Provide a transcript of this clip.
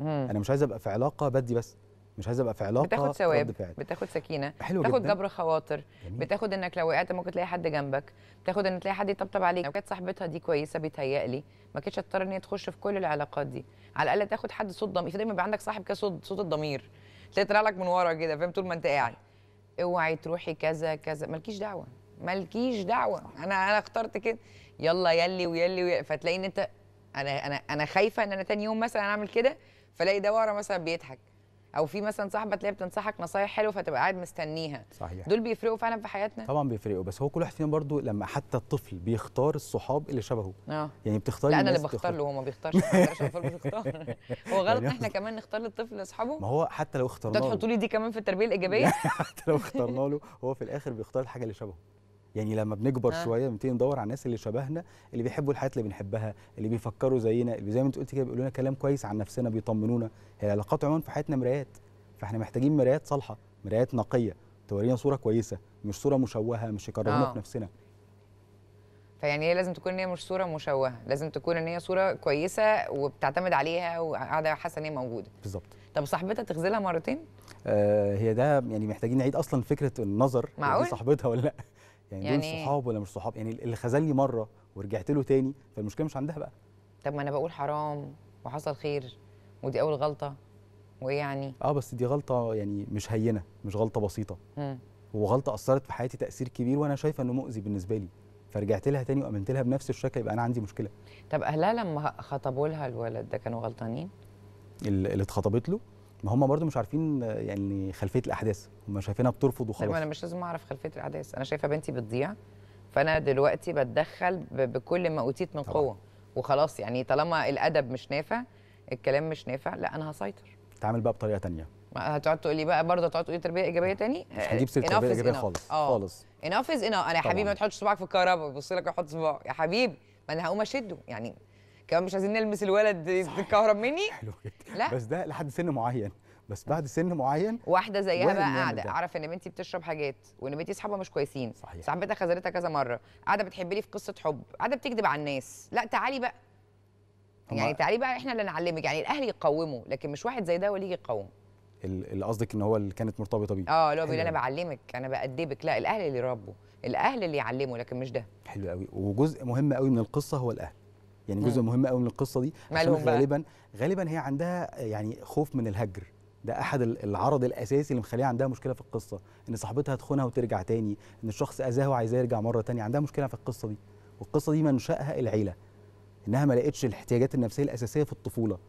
مم. انا مش عايز ابقى في علاقه بدي بس مش عايز ابقى في علاقه بتاخد ثواب بتاخد سكينه حلو بتاخد جدا. جبر خواطر جميل. بتاخد انك لو وقعت ممكن تلاقي حد جنبك بتاخد ان تلاقي حد يطبطب عليك لو كانت صاحبتها دي كويسه بيتهيألي ما كانتش هتضطر ان هي تخش في كل العلاقات دي على الاقل تاخد حد صوت ضمير دايما بيبقى عندك صاحب كده صوت صوت الضمير تلاقي طلع لك من ورا كده فاهم طول ما انت قاعد اوعي تروحي كذا كذا مالكيش دعوه مالكيش دعوه انا انا اخترت كده يلا يلي ويلي, ويلي. فتلاقي ان انت انا انا انا خايفه ان انا تاني يوم مثلا اعمل كده فلاقي ده ورا مثلا بيضحك او في مثلا صاحبه تلاقيها بتنصحك نصايح حلوه فتبقى قاعد مستنيها صحيح دول بيفرقوا فعلا في حياتنا طبعا بيفرقوا بس هو كل واحد فينا برضو لما حتى الطفل بيختار الصحاب اللي شبهه اه يعني بتختار لا انا اللي بختار له هو ما بيختارش بيختار هو غلط يعني ان احنا كمان نختار للطفل اصحابه ما هو حتى لو اخترنا له تحطوا لي دي كمان في التربيه الايجابيه حتى لو اخترنا له هو في الاخر بيختار الحاجه اللي شبهه يعني لما بنكبر آه. شويه بنبتدي ندور على الناس اللي شبهنا اللي بيحبوا الحاجات اللي بنحبها اللي بيفكروا زينا اللي زي ما انت قلت كده بيقولوا لنا كلام كويس عن نفسنا بيطمنونا هي العلاقات عموما في حياتنا مرايات فاحنا محتاجين مرايات صالحه مرايات نقيه تورينا صوره كويسه مش صوره مشوهه مش يكرهونا آه. في نفسنا فيعني هي لازم تكون ان هي مش صوره مشوهه لازم تكون ان هي صوره كويسه وبتعتمد عليها وقاعده حاسه ان هي موجوده بالظبط طب صاحبتها تغزلها مرتين آه هي ده يعني محتاجين نعيد اصلا فكره النظر معقول صاحبتها ولا لا يعني, يعني دول يعني صحاب ولا مش صحاب يعني اللي خذلني مره ورجعت له تاني فالمشكله مش عندها بقى طب ما انا بقول حرام وحصل خير ودي اول غلطه وايه يعني اه بس دي غلطه يعني مش هينه مش غلطه بسيطه هو وغلطه اثرت في حياتي تاثير كبير وانا شايفه انه مؤذي بالنسبه لي فرجعت لها تاني وامنت لها بنفس الشكل يبقى انا عندي مشكله طب اهلها لما خطبوا لها الولد ده كانوا غلطانين اللي اتخطبت له ما هم برضو مش عارفين يعني خلفيه الاحداث هم شايفينها بترفض وخلاص طيب انا مش لازم اعرف خلفيه الاحداث انا شايفه بنتي بتضيع فانا دلوقتي بتدخل بكل ما اوتيت من طبعا. قوه وخلاص يعني طالما الادب مش نافع الكلام مش نافع لا انا هسيطر تعمل بقى بطريقه تانية هتقعد تقول لي بقى برضه هتقعد تقول لي تربيه ايجابيه تاني مش هنجيب سيره تربيه ايجابيه خالص أوه. خالص اناف از اناف انا يا حبيبي ما تحطش صباعك في الكهرباء بص لك احط صباعي يا حبيبي ما انا هقوم اشده يعني كمان مش عايزين نلمس الولد يتكهرب مني حلو لا بس ده لحد سن معين بس بعد سن معين واحده زيها بقى قاعده اعرف ان بنتي بتشرب حاجات وان بنتي اصحابها مش كويسين صحيح صاحبتها خذلتها كذا مره قاعده بتحب لي في قصه حب قاعده بتكذب على الناس لا تعالي بقى يعني تعالي بقى احنا اللي نعلمك يعني الاهل يقوموا لكن مش واحد زي ده هو اللي يجي يقوم اللي قصدك ان هو اللي كانت مرتبطه بيه اه اللي هو بيقول انا بعلمك انا بأدبك لا الاهل اللي يربوا الاهل اللي يعلموا لكن مش ده حلو قوي وجزء مهم قوي من القصه هو الاهل يعني جزء مم. مهم قوي من القصه دي عشان غالبا غالبا هي عندها يعني خوف من الهجر ده احد العرض الاساسي اللي مخليها عندها مشكله في القصه ان صاحبتها تخونها وترجع تاني ان الشخص اذاها وعايزاه يرجع مره تانية عندها مشكله في القصه دي والقصه دي منشاها العيله انها ما لقتش الاحتياجات النفسيه الاساسيه في الطفوله